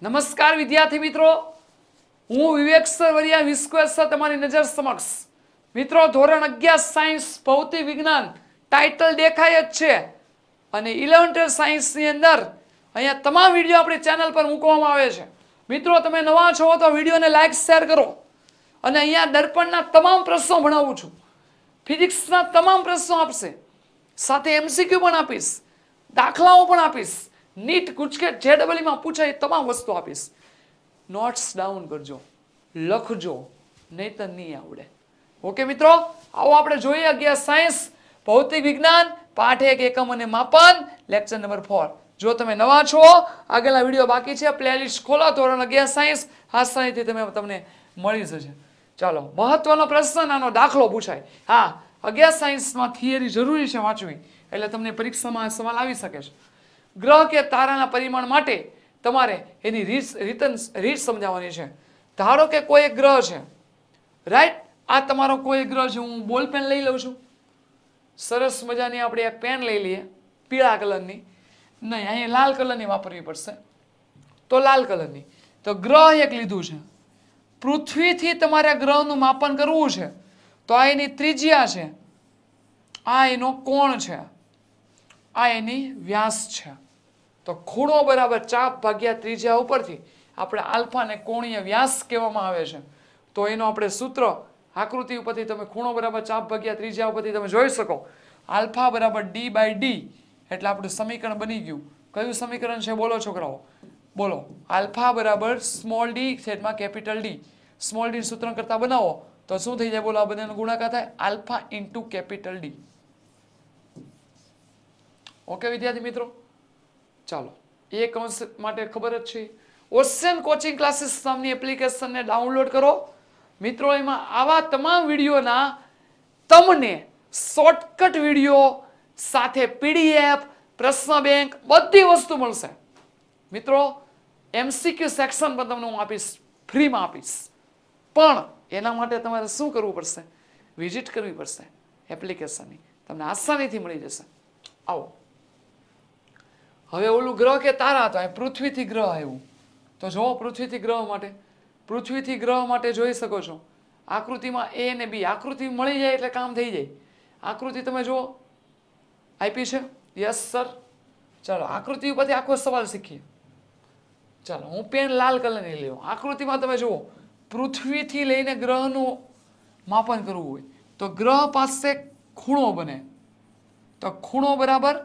નમસ્કાર વિદ્યાર્થી મિત્રો હું વિવેક સરવરિયા વિશ્વેશ્વર તમારી નજર સમક્ષ મિત્રો ધોરણ અગિયાર સાયન્સ ભૌતિક વિજ્ઞાન ટાઇટલ દેખાય જ છે અને ઇલેવન્થ સાયન્સની અંદર અહીંયા તમામ વિડીયો આપણી ચેનલ પર મૂકવામાં આવે છે મિત્રો તમે નવા છો તો વિડીયોને લાઇક શેર કરો અને અહીંયા દર્પણના તમામ પ્રશ્નો ભણાવું છું ફિઝિક્સના તમામ પ્રશ્નો આપશે સાથે એમસીક્યુ પણ આપીશ દાખલાઓ પણ આપીશ નીટ ગુજકેટ જે ડબલમાં પૂછાય એ તમામ વસ્તુ આપીશ નોટ્સ ડાઉન કરજો લખજો નહીતર નહીં આવડે ઓકે મિત્રો આવો આપણે જોઈએ અગિયાર સાયન્સ ભૌતિક વિજ્ઞાન પાઠ એક એકમ અને માપન લેક્ચર નંબર ફોર જો તમે નવા છો આગળના વિડીયો બાકી છે પ્લેલિસ્ટ ખોલો ધોરણ અગિયાર સાયન્સ આસાનીથી તમે તમને મળી જશે ચાલો મહત્વનો પ્રશ્ન આનો દાખલો પૂછાય હા અગિયાર સાયન્સમાં થિયરી જરૂરી છે વાંચવી એટલે તમને પરીક્ષામાં સવાલ આવી શકે છે ગ્રહ કે તારાના પરિમાણ માટે તમારે એની રીત રીતન રીત સમજાવવાની છે ધારો કે કોઈ એક ગ્રહ છે રાઈટ આ તમારો કોઈ ગ્રહ છે હું બોલ પેન લઈ લઉં છું સરસ મજાની આપણે એક પેન લઈ લઈએ પીળા કલરની નહીં અહીંયા લાલ કલરની વાપરવી પડશે તો લાલ કલરની તો ગ્રહ એક લીધું છે પૃથ્વીથી તમારે ગ્રહનું માપન કરવું છે તો આ એની ત્રિજ્યા છે આ એનો કોણ છે આ એની વ્યાસ છે તો ખૂણો બરાબર ચાપ ભાગ્યા ત્રીજા ઉપરથી આપણે આલ્ફાને કોણીય વ્યાસ કહેવામાં આવે છે તો એનો આપણે સૂત્ર આકૃતિ ઉપરથી તમે ખૂણો બરાબર ચાપ ભાગ્યા ત્રીજા ઉપરથી તમે જોઈ શકો આલ્ફા બરાબર ડી બાય ડી એટલે આપણું સમીકરણ બની ગયું કયું સમીકરણ છે બોલો છોકરાઓ બોલો આલ્ફા બરાબર સ્મોલ ડી સેટમાં કેપિટલ ડી સ્મોલ ડી સૂત્ર કરતાં બનાવો તો શું થઈ જાય બોલો આ બંનેનો ગુણાકાર થાય alpha into capital D okay વિદ્યાર્થી મિત્રો ચાલો એ કોન્સેપ્ટ માટે ખબર જ છે ઓશિયન કોચિંગ ક્લાસીસ નામની એપ્લિકેશનને ડાઉનલોડ કરો મિત્રો એમાં આવા તમામ વિડીયોના તમને શોર્ટકટ વિડીયો સાથે પીડીએફ પ્રશ્ન બેંક બધી વસ્તુ મળશે મિત્રો એમસીક્યુ સેક્શન પણ તમને હું આપીશ ફ્રીમાં આપીશ પણ એના માટે તમારે શું કરવું પડશે વિઝિટ કરવી પડશે એપ્લિકેશનની તમને આસાનીથી મળી જશે આવો હવે ઓલું ગ્રહ કે તારા હતા પૃથ્વીથી ગ્રહ આવ્યું તો જુઓ પૃથ્વીથી ગ્રહ માટે પૃથ્વીથી ગ્રહ માટે જોઈ શકો છો આકૃતિમાં એ ને બી આકૃતિ મળી જાય એટલે કામ થઈ જાય આકૃતિ તમે જુઓ આપી છે યસ સર ચાલો આકૃતિ ઉપરથી આખો સવાલ શીખીએ ચાલો હું પેન લાલ કલરની લઉં આકૃતિમાં તમે જુઓ પૃથ્વીથી લઈને ગ્રહનું માપન કરવું હોય તો ગ્રહ પાસે ખૂણો બને તો ખૂણો બરાબર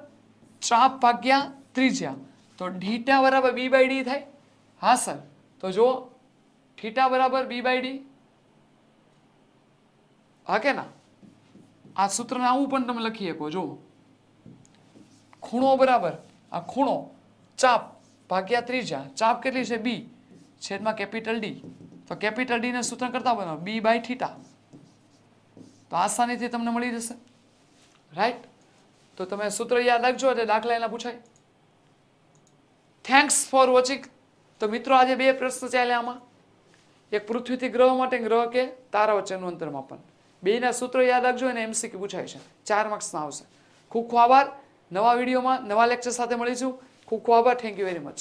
ચાપ ભાગ્યા ત્રીજા તો ઢીટા બરાબર બી બાય ડી થાય હા સર તો જો ઠીટા બરાબર બી બાય ડી હા કે ના આ સૂત્રને આવું પણ તમે લખી શકો જો ખૂણો બરાબર આ ખૂણો ચાપ ભાગ્યા ત્રીજા ચાપ કેટલી છે બી છેદમાં કેપિટલ ડી તો કેપિટલ ડીને સૂત્ર કરતા બનાવો બી બાય ઠીટા તો આસાનીથી તમને મળી જશે રાઈટ તો તમે સૂત્ર યાદ રાખજો એટલે દાખલા એના પૂછાય થેન્ક્સ ફોર વોચિંગ તો મિત્રો આજે બે પ્રશ્ન ચાલ્યા આમાં એક પૃથ્વીથી ગ્રહ માટે ગ્રહ કે તારા વચ્ચેનું અંતરમાપન બેના સૂત્રો યાદ રાખજો અને એમસીક્યુ પૂછાય છે ચાર માર્ક્સના આવશે ખૂબ ખૂબ આભાર નવા વિડીયોમાં નવા લેક્ચર સાથે મળીશું ખૂબ ખૂબ આભાર થેન્ક યુ વેરી મચ